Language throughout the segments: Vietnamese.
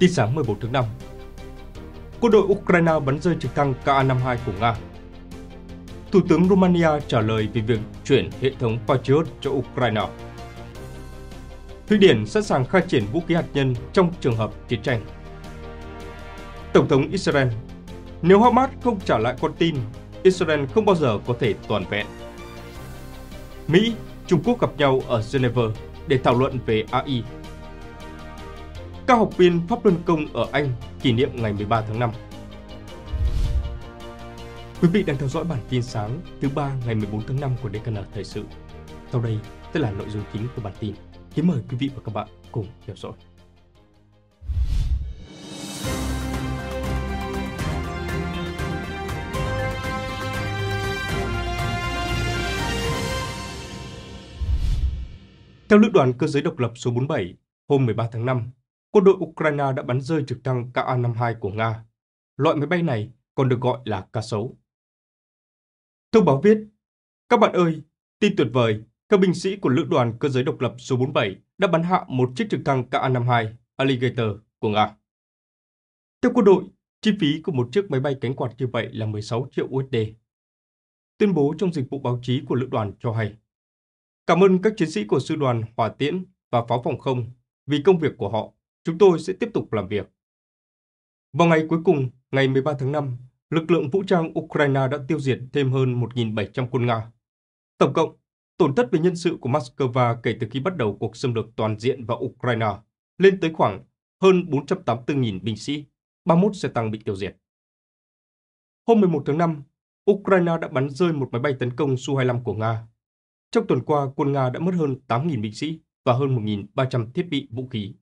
Tin sáng 11 tháng 5 Quân đội Ukraine bắn rơi trực thăng Ka-52 của Nga Thủ tướng Romania trả lời về việc chuyển hệ thống Patriot cho Ukraine Thụy Điển sẵn sàng khai triển vũ khí hạt nhân trong trường hợp chiến tranh Tổng thống Israel Nếu Hamas không trả lại con tin, Israel không bao giờ có thể toàn vẹn Mỹ, Trung Quốc gặp nhau ở Geneva để thảo luận về AI các học viên Pháp Luân Công ở Anh kỷ niệm ngày 13 tháng 5. Quý vị đang theo dõi bản tin sáng thứ ba ngày 14 tháng 5 của DKN Thời sự. Sau đây sẽ là nội dung chính của bản tin. Kính mời quý vị và các bạn cùng theo dõi. Theo Lữ đoàn Cơ giới Độc lập số 47, hôm 13 tháng 5, quân đội Ukraine đã bắn rơi trực thăng Ka-52 của Nga. Loại máy bay này còn được gọi là cá sấu. Thông báo viết, các bạn ơi, tin tuyệt vời, các binh sĩ của lữ đoàn cơ giới độc lập số 47 đã bắn hạ một chiếc trực thăng Ka-52 Alligator của Nga. Theo quân đội, chi phí của một chiếc máy bay cánh quạt như vậy là 16 triệu USD. Tuyên bố trong dịch vụ báo chí của lữ đoàn cho hay. Cảm ơn các chiến sĩ của sư đoàn Hỏa Tiễn và Pháo Phòng Không vì công việc của họ chúng tôi sẽ tiếp tục làm việc. Vào ngày cuối cùng, ngày 13 tháng 5, lực lượng vũ trang Ukraine đã tiêu diệt thêm hơn 1.700 quân Nga. Tổng cộng, tổn thất về nhân sự của Moscow kể từ khi bắt đầu cuộc xâm lược toàn diện vào Ukraine lên tới khoảng hơn 484.000 binh sĩ, 31 xe tăng bị tiêu diệt. Hôm 11 tháng 5, Ukraine đã bắn rơi một máy bay tấn công Su-25 của Nga. Trong tuần qua, quân Nga đã mất hơn 8.000 binh sĩ và hơn 1.300 thiết bị vũ khí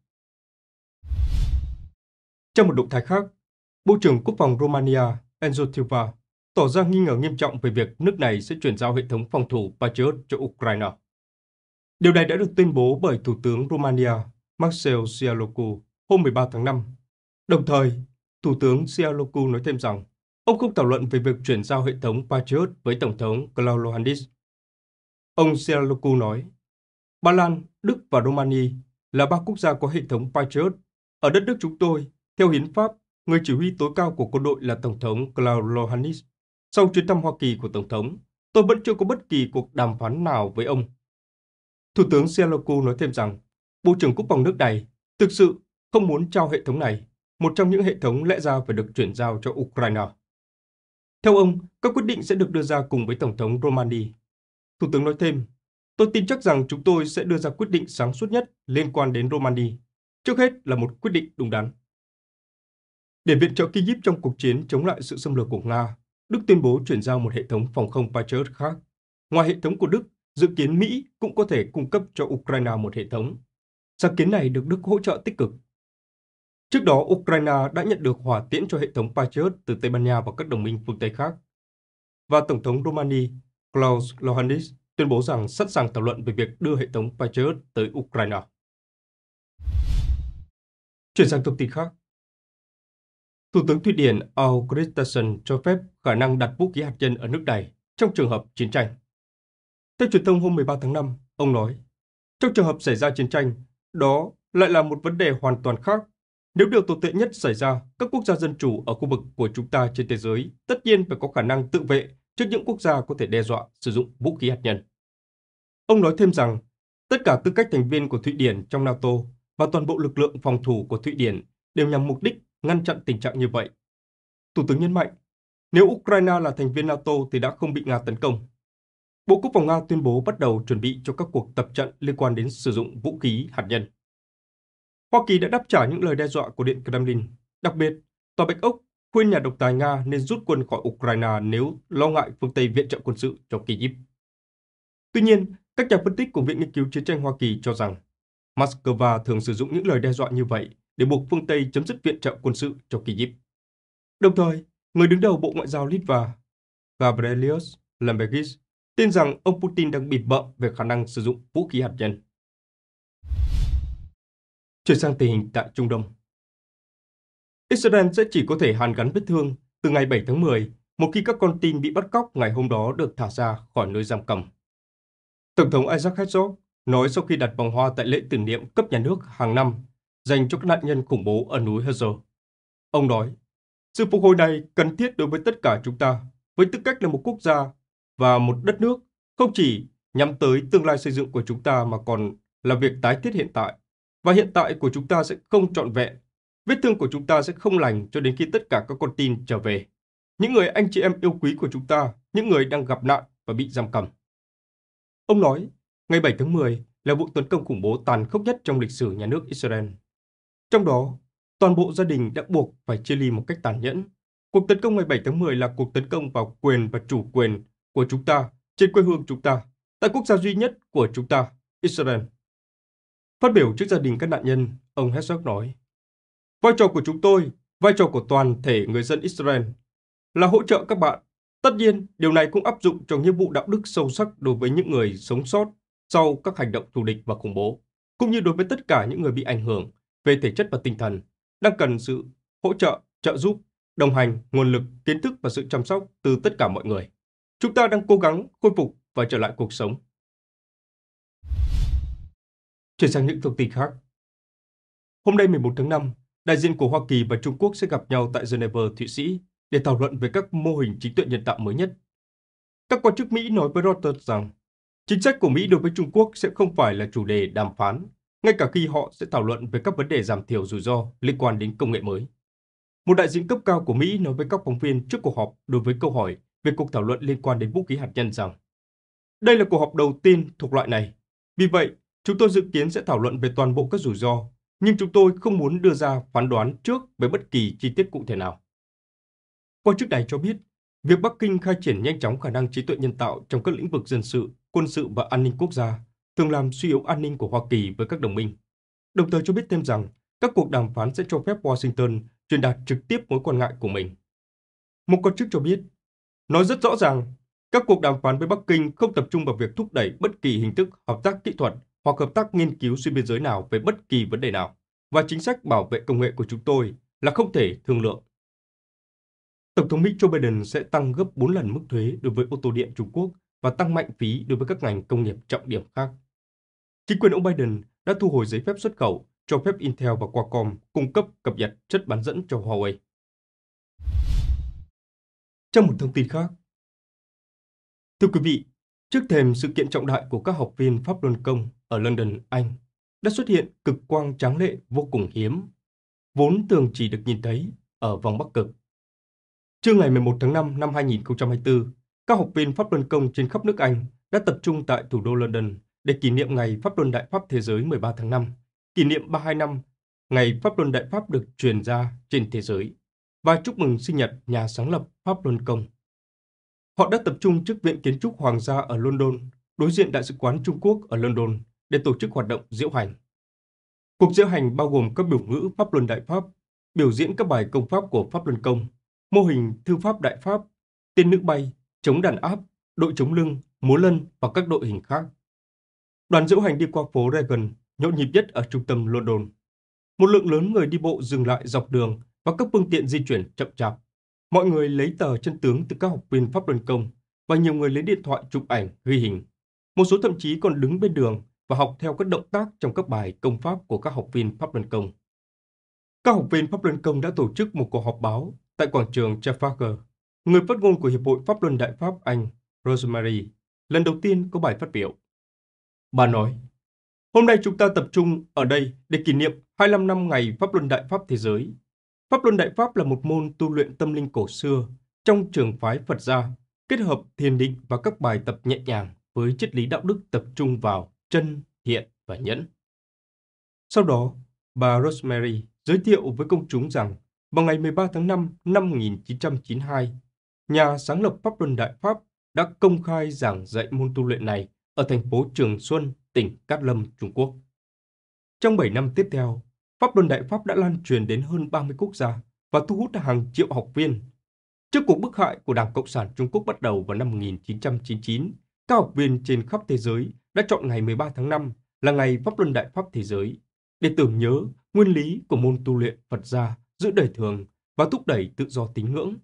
trong một động thái khác, Bộ trưởng Quốc phòng Romania Enzo Silva tỏ ra nghi ngờ nghiêm trọng về việc nước này sẽ chuyển giao hệ thống phòng thủ Patriot cho Ukraine. Điều này đã được tuyên bố bởi Thủ tướng Romania Marcel Cialocu hôm 13 tháng 5. Đồng thời, Thủ tướng Cialocu nói thêm rằng ông không thảo luận về việc chuyển giao hệ thống Patriot với Tổng thống Klaus Iohannis. Ông Cialocu nói, Ba Lan, Đức và Romania là ba quốc gia có hệ thống Patriot. Ở đất nước chúng tôi, theo hiến pháp, người chỉ huy tối cao của quân đội là Tổng thống Klaus Lohanis. Sau chuyến thăm Hoa Kỳ của Tổng thống, tôi vẫn chưa có bất kỳ cuộc đàm phán nào với ông. Thủ tướng Sialoku nói thêm rằng, Bộ trưởng Quốc phòng nước này thực sự không muốn trao hệ thống này, một trong những hệ thống lẽ ra phải được chuyển giao cho Ukraine. Theo ông, các quyết định sẽ được đưa ra cùng với Tổng thống Romani. Thủ tướng nói thêm, tôi tin chắc rằng chúng tôi sẽ đưa ra quyết định sáng suốt nhất liên quan đến Romani. Trước hết là một quyết định đúng đắn. Để viện trợ Kyiv trong cuộc chiến chống lại sự xâm lược của Nga, Đức tuyên bố chuyển giao một hệ thống phòng không Patriot khác. Ngoài hệ thống của Đức, dự kiến Mỹ cũng có thể cung cấp cho Ukraine một hệ thống. Sáng kiến này được Đức hỗ trợ tích cực. Trước đó, Ukraine đã nhận được hỏa tiễn cho hệ thống Patriot từ Tây Ban Nha và các đồng minh phương Tây khác. Và Tổng thống Romania Klaus Iohannis tuyên bố rằng sẵn sàng thảo luận về việc đưa hệ thống Patriot tới Ukraine. Chuyển sang thông tin khác, Thủ tướng Thụy Điển Al Kristersson cho phép khả năng đặt vũ khí hạt nhân ở nước này trong trường hợp chiến tranh. Theo truyền thông hôm 13 tháng 5, ông nói, trong trường hợp xảy ra chiến tranh, đó lại là một vấn đề hoàn toàn khác. Nếu điều tồi tệ nhất xảy ra, các quốc gia dân chủ ở khu vực của chúng ta trên thế giới tất nhiên phải có khả năng tự vệ trước những quốc gia có thể đe dọa sử dụng vũ khí hạt nhân. Ông nói thêm rằng, tất cả tư cách thành viên của Thụy Điển trong NATO và toàn bộ lực lượng phòng thủ của Thụy Điển đều nhằm mục đích ngăn chặn tình trạng như vậy. Thủ tướng nhấn mạnh, nếu Ukraine là thành viên NATO thì đã không bị Nga tấn công. Bộ Quốc phòng Nga tuyên bố bắt đầu chuẩn bị cho các cuộc tập trận liên quan đến sử dụng vũ khí hạt nhân. Hoa Kỳ đã đáp trả những lời đe dọa của Điện Kremlin. Đặc biệt, Tòa Bạch Ốc khuyên nhà độc tài Nga nên rút quân khỏi Ukraine nếu lo ngại phương Tây viện trợ quân sự cho Kyiv. Tuy nhiên, các nhà phân tích của Viện Nghiên cứu Chiến tranh Hoa Kỳ cho rằng Moscow thường sử dụng những lời đe dọa như vậy để buộc phương Tây chấm dứt viện trợ quân sự cho Kyiv. Đồng thời, người đứng đầu Bộ Ngoại giao Litva, Gabrielius Lambergis, tin rằng ông Putin đang bịp bợm về khả năng sử dụng vũ khí hạt nhân. Chuyển sang tình hình tại Trung Đông. Israel sẽ chỉ có thể hàn gắn vết thương từ ngày 7 tháng 10 một khi các con tin bị bắt cóc ngày hôm đó được thả ra khỏi nơi giam cầm. Tổng thống Isaac Herzog nói sau khi đặt vòng hoa tại lễ tưởng niệm cấp nhà nước hàng năm dành cho các nạn nhân khủng bố ở núi Herzl. Ông nói, sự phục hồi này cần thiết đối với tất cả chúng ta, với tư cách là một quốc gia và một đất nước, không chỉ nhắm tới tương lai xây dựng của chúng ta mà còn là việc tái thiết hiện tại. Và hiện tại của chúng ta sẽ không trọn vẹn, vết thương của chúng ta sẽ không lành cho đến khi tất cả các con tin trở về. Những người anh chị em yêu quý của chúng ta, những người đang gặp nạn và bị giam cầm. Ông nói, ngày 7 tháng 10 là vụ tấn công khủng bố tàn khốc nhất trong lịch sử nhà nước Israel. Trong đó, toàn bộ gia đình đã buộc phải chia ly một cách tàn nhẫn. Cuộc tấn công ngày 7 tháng 10 là cuộc tấn công vào quyền và chủ quyền của chúng ta trên quê hương chúng ta, tại quốc gia duy nhất của chúng ta, Israel. Phát biểu trước gia đình các nạn nhân, ông Herzog nói, Vai trò của chúng tôi, vai trò của toàn thể người dân Israel là hỗ trợ các bạn. Tất nhiên, điều này cũng áp dụng cho nhiệm vụ đạo đức sâu sắc đối với những người sống sót sau các hành động thù địch và khủng bố, cũng như đối với tất cả những người bị ảnh hưởng về thể chất và tinh thần, đang cần sự hỗ trợ, trợ giúp, đồng hành, nguồn lực, kiến thức và sự chăm sóc từ tất cả mọi người. Chúng ta đang cố gắng khôi phục và trở lại cuộc sống. Chuyển sang những thông tin khác. Hôm nay 11 tháng 5, đại diện của Hoa Kỳ và Trung Quốc sẽ gặp nhau tại Geneva, Thụy Sĩ để thảo luận về các mô hình trí tuệ nhân tạo mới nhất. Các quan chức Mỹ nói với Reuters rằng chính sách của Mỹ đối với Trung Quốc sẽ không phải là chủ đề đàm phán ngay cả khi họ sẽ thảo luận về các vấn đề giảm thiểu rủi ro liên quan đến công nghệ mới. Một đại diện cấp cao của Mỹ nói với các phóng viên trước cuộc họp đối với câu hỏi về cuộc thảo luận liên quan đến vũ khí hạt nhân rằng đây là cuộc họp đầu tiên thuộc loại này. Vì vậy, chúng tôi dự kiến sẽ thảo luận về toàn bộ các rủi ro, nhưng chúng tôi không muốn đưa ra phán đoán trước về bất kỳ chi tiết cụ thể nào. Quan chức này cho biết, việc Bắc Kinh khai triển nhanh chóng khả năng trí tuệ nhân tạo trong các lĩnh vực dân sự, quân sự và an ninh quốc gia thường làm suy yếu an ninh của Hoa Kỳ với các đồng minh. Đồng thời cho biết thêm rằng các cuộc đàm phán sẽ cho phép Washington truyền đạt trực tiếp mối quan ngại của mình. Một quan chức cho biết, nói rất rõ ràng, các cuộc đàm phán với Bắc Kinh không tập trung vào việc thúc đẩy bất kỳ hình thức hợp tác kỹ thuật hoặc hợp tác nghiên cứu xuyên biên giới nào về bất kỳ vấn đề nào, và chính sách bảo vệ công nghệ của chúng tôi là không thể thương lượng. Tổng thống Mỹ Joe Biden sẽ tăng gấp 4 lần mức thuế đối với ô tô điện Trung Quốc và tăng mạnh phí đối với các ngành công nghiệp trọng điểm khác. Chính quyền ông Biden đã thu hồi giấy phép xuất khẩu, cho phép Intel và Qualcomm cung cấp cập nhật chất bán dẫn cho Huawei. Trong một thông tin khác, Thưa quý vị, trước thềm sự kiện trọng đại của các học viên Pháp Luân Công ở London, Anh, đã xuất hiện cực quang tráng lệ vô cùng hiếm, vốn thường chỉ được nhìn thấy ở vòng Bắc Cực. Trưa ngày 11 tháng 5 năm 2024, các học viên Pháp Luân Công trên khắp nước Anh đã tập trung tại thủ đô London để kỷ niệm ngày Pháp luân Đại Pháp Thế giới 13 tháng 5, kỷ niệm 32 năm ngày Pháp luân Đại Pháp được truyền ra trên thế giới và chúc mừng sinh nhật nhà sáng lập Pháp Luân Công. Họ đã tập trung trước Viện Kiến trúc Hoàng gia ở London, đối diện Đại sứ quán Trung Quốc ở London để tổ chức hoạt động diễu hành. Cuộc diễu hành bao gồm các biểu ngữ Pháp Luân Đại Pháp, biểu diễn các bài công pháp của Pháp Luân Công, mô hình thư pháp Đại Pháp, tên nữ bay, chống đàn áp, đội chống lưng, múa lân và các đội hình khác. Đoàn diễu hành đi qua phố Reagan, nhộn nhịp nhất ở trung tâm London. Một lượng lớn người đi bộ dừng lại dọc đường và các phương tiện di chuyển chậm chạp. Mọi người lấy tờ chân tướng từ các học viên Pháp Luân Công và nhiều người lấy điện thoại chụp ảnh, ghi hình. Một số thậm chí còn đứng bên đường và học theo các động tác trong các bài công pháp của các học viên Pháp Luân Công. Các học viên Pháp Luân Công đã tổ chức một cuộc họp báo tại quảng trường Trafalgar. Người phát ngôn của Hiệp hội Pháp Luân Đại Pháp Anh, Rosemary, lần đầu tiên có bài phát biểu. Bà nói, hôm nay chúng ta tập trung ở đây để kỷ niệm 25 năm ngày Pháp Luân Đại Pháp Thế Giới. Pháp Luân Đại Pháp là một môn tu luyện tâm linh cổ xưa trong trường phái Phật gia, kết hợp thiền định và các bài tập nhẹ nhàng với triết lý đạo đức tập trung vào chân, thiện và nhẫn. Sau đó, bà Rosemary giới thiệu với công chúng rằng vào ngày 13 tháng 5 năm 1992, nhà sáng lập Pháp Luân Đại Pháp đã công khai giảng dạy môn tu luyện này ở thành phố Trường Xuân, tỉnh Cát Lâm, Trung Quốc. Trong 7 năm tiếp theo, Pháp luân Đại Pháp đã lan truyền đến hơn 30 quốc gia và thu hút hàng triệu học viên. Trước cuộc bức hại của Đảng Cộng sản Trung Quốc bắt đầu vào năm 1999, các học viên trên khắp thế giới đã chọn ngày 13 tháng 5 là ngày Pháp luân Đại Pháp Thế giới để tưởng nhớ nguyên lý của môn tu luyện Phật gia giữ đời thường và thúc đẩy tự do tín ngưỡng.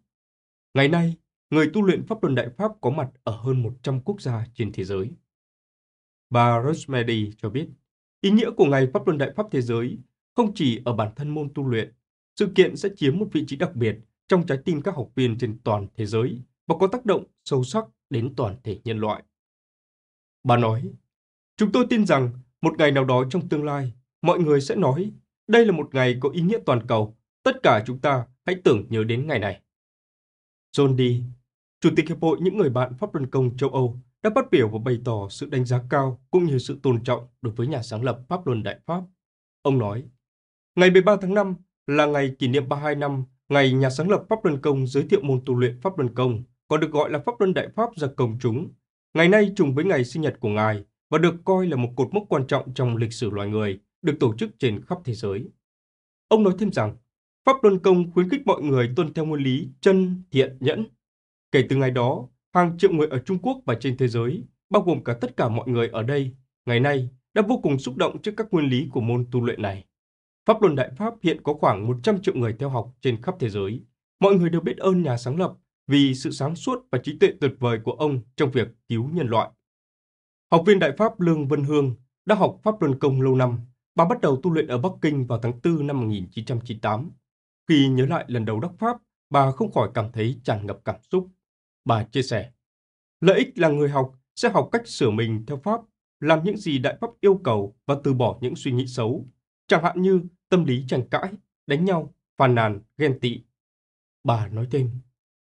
Ngày nay, người tu luyện Pháp luân Đại Pháp có mặt ở hơn 100 quốc gia trên thế giới. Bà Rosemary cho biết, ý nghĩa của Ngày Pháp Luân Đại Pháp Thế Giới không chỉ ở bản thân môn tu luyện, sự kiện sẽ chiếm một vị trí đặc biệt trong trái tim các học viên trên toàn thế giới và có tác động sâu sắc đến toàn thể nhân loại. Bà nói, chúng tôi tin rằng một ngày nào đó trong tương lai, mọi người sẽ nói, đây là một ngày có ý nghĩa toàn cầu, tất cả chúng ta hãy tưởng nhớ đến ngày này. John Dee, Chủ tịch Hiệp hội những người bạn Pháp Luân Công châu Âu, đã phát biểu và bày tỏ sự đánh giá cao cũng như sự tôn trọng đối với nhà sáng lập Pháp Luân Đại Pháp. Ông nói, ngày 13 tháng 5 là ngày kỷ niệm 32 năm ngày nhà sáng lập Pháp Luân Công giới thiệu môn tu luyện Pháp Luân Công, còn được gọi là Pháp Luân Đại Pháp ra công chúng. Ngày nay trùng với ngày sinh nhật của ngài và được coi là một cột mốc quan trọng trong lịch sử loài người, được tổ chức trên khắp thế giới. Ông nói thêm rằng, Pháp Luân Công khuyến khích mọi người tuân theo nguyên lý chân, thiện, nhẫn. Kể từ ngày đó, Hàng triệu người ở Trung Quốc và trên thế giới, bao gồm cả tất cả mọi người ở đây, ngày nay đã vô cùng xúc động trước các nguyên lý của môn tu luyện này. Pháp luân đại pháp hiện có khoảng 100 triệu người theo học trên khắp thế giới. Mọi người đều biết ơn nhà sáng lập vì sự sáng suốt và trí tuệ tuyệt vời của ông trong việc cứu nhân loại. Học viên đại pháp Lương Vân Hương đã học pháp luân công lâu năm. Bà bắt đầu tu luyện ở Bắc Kinh vào tháng 4 năm 1998. Khi nhớ lại lần đầu đắc pháp, bà không khỏi cảm thấy tràn ngập cảm xúc. Bà chia sẻ, lợi ích là người học sẽ học cách sửa mình theo Pháp, làm những gì Đại Pháp yêu cầu và từ bỏ những suy nghĩ xấu, chẳng hạn như tâm lý tranh cãi, đánh nhau, phàn nàn, ghen tị. Bà nói thêm,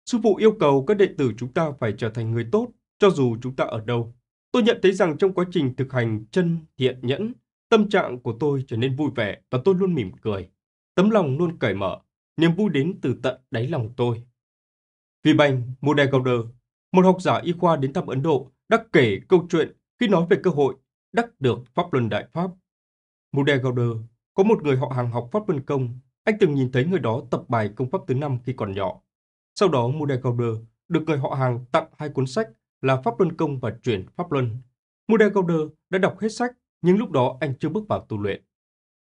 Sư phụ yêu cầu các đệ tử chúng ta phải trở thành người tốt, cho dù chúng ta ở đâu. Tôi nhận thấy rằng trong quá trình thực hành chân thiện nhẫn, tâm trạng của tôi trở nên vui vẻ và tôi luôn mỉm cười. Tấm lòng luôn cởi mở, niềm vui đến từ tận đáy lòng tôi. Vibank Mudegaoner, một học giả y khoa đến thăm Ấn Độ, đã kể câu chuyện khi nói về cơ hội đắc được pháp luân đại pháp. Mudegaoner có một người họ hàng học pháp luân công, anh từng nhìn thấy người đó tập bài công pháp thứ năm khi còn nhỏ. Sau đó Mudegaoner được người họ hàng tặng hai cuốn sách là Pháp Luân Công và Chuyển Pháp Luân. Mudegaoner đã đọc hết sách, nhưng lúc đó anh chưa bước vào tu luyện.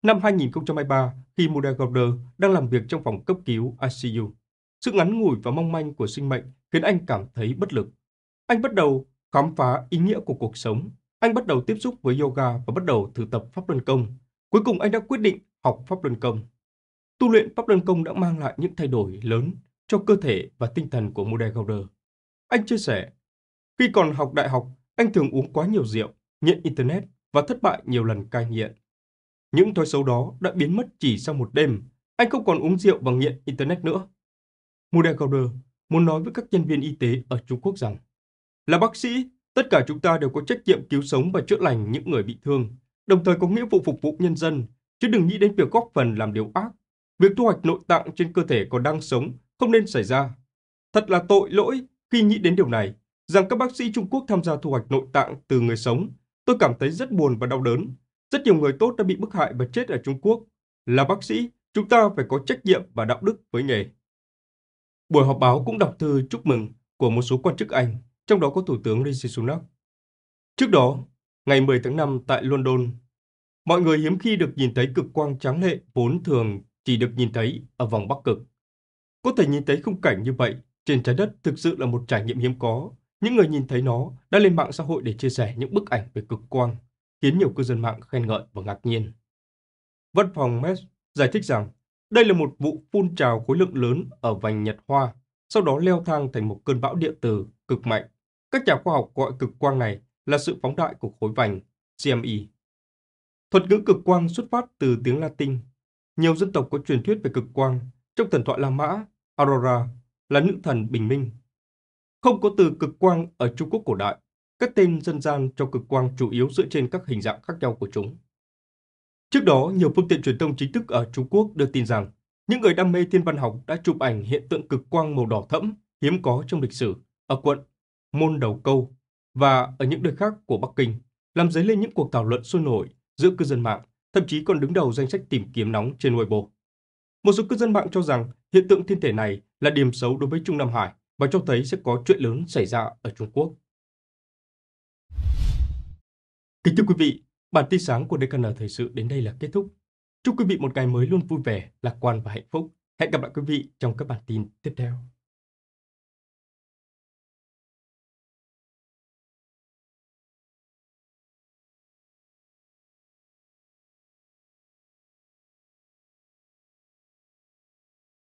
Năm 2023, khi Mudegaoner đang làm việc trong phòng cấp cứu ICU, sự ngắn ngủi và mong manh của sinh mệnh khiến anh cảm thấy bất lực. Anh bắt đầu khám phá ý nghĩa của cuộc sống. Anh bắt đầu tiếp xúc với yoga và bắt đầu thử tập pháp luân công. Cuối cùng anh đã quyết định học pháp luân công. Tu luyện pháp luân công đã mang lại những thay đổi lớn cho cơ thể và tinh thần của Mude Gauder. Anh chia sẻ, khi còn học đại học, anh thường uống quá nhiều rượu, nghiện Internet và thất bại nhiều lần cai nghiện. Những thói xấu đó đã biến mất chỉ sau một đêm. Anh không còn uống rượu và nghiện Internet nữa. Mudekoder muốn nói với các nhân viên y tế ở Trung Quốc rằng là bác sĩ, tất cả chúng ta đều có trách nhiệm cứu sống và chữa lành những người bị thương, đồng thời có nghĩa vụ phục vụ nhân dân, chứ đừng nghĩ đến việc góp phần làm điều ác. Việc thu hoạch nội tạng trên cơ thể còn đang sống không nên xảy ra. Thật là tội lỗi khi nghĩ đến điều này, rằng các bác sĩ Trung Quốc tham gia thu hoạch nội tạng từ người sống. Tôi cảm thấy rất buồn và đau đớn. Rất nhiều người tốt đã bị bức hại và chết ở Trung Quốc. Là bác sĩ, chúng ta phải có trách nhiệm và đạo đức với nghề. Buổi họp báo cũng đọc thư chúc mừng của một số quan chức Anh, trong đó có Thủ tướng Rishi Sunak. Trước đó, ngày 10 tháng 5 tại London, mọi người hiếm khi được nhìn thấy cực quang tráng lệ vốn thường chỉ được nhìn thấy ở vòng Bắc Cực. Có thể nhìn thấy khung cảnh như vậy trên trái đất thực sự là một trải nghiệm hiếm có. Những người nhìn thấy nó đã lên mạng xã hội để chia sẻ những bức ảnh về cực quang, khiến nhiều cư dân mạng khen ngợi và ngạc nhiên. Văn phòng Met giải thích rằng đây là một vụ phun trào khối lượng lớn ở vành Nhật Hoa, sau đó leo thang thành một cơn bão điện tử cực mạnh. Các nhà khoa học gọi cực quang này là sự phóng đại của khối vành CME. Thuật ngữ cực quang xuất phát từ tiếng Latin. Nhiều dân tộc có truyền thuyết về cực quang. Trong thần thoại La Mã, Aurora là nữ thần bình minh. Không có từ cực quang ở Trung Quốc cổ đại. Các tên dân gian cho cực quang chủ yếu dựa trên các hình dạng khác nhau của chúng. Trước đó, nhiều phương tiện truyền thông chính thức ở Trung Quốc đưa tin rằng những người đam mê thiên văn học đã chụp ảnh hiện tượng cực quang màu đỏ thẫm hiếm có trong lịch sử ở quận Môn Đầu Câu và ở những nơi khác của Bắc Kinh, làm dấy lên những cuộc thảo luận sôi nổi giữa cư dân mạng, thậm chí còn đứng đầu danh sách tìm kiếm nóng trên Weibo. Một số cư dân mạng cho rằng hiện tượng thiên thể này là điểm xấu đối với Trung Nam Hải và cho thấy sẽ có chuyện lớn xảy ra ở Trung Quốc. Kính thưa quý vị, Bản tin sáng của DKN Thời sự đến đây là kết thúc. Chúc quý vị một ngày mới luôn vui vẻ, lạc quan và hạnh phúc. Hẹn gặp lại quý vị trong các bản tin tiếp theo.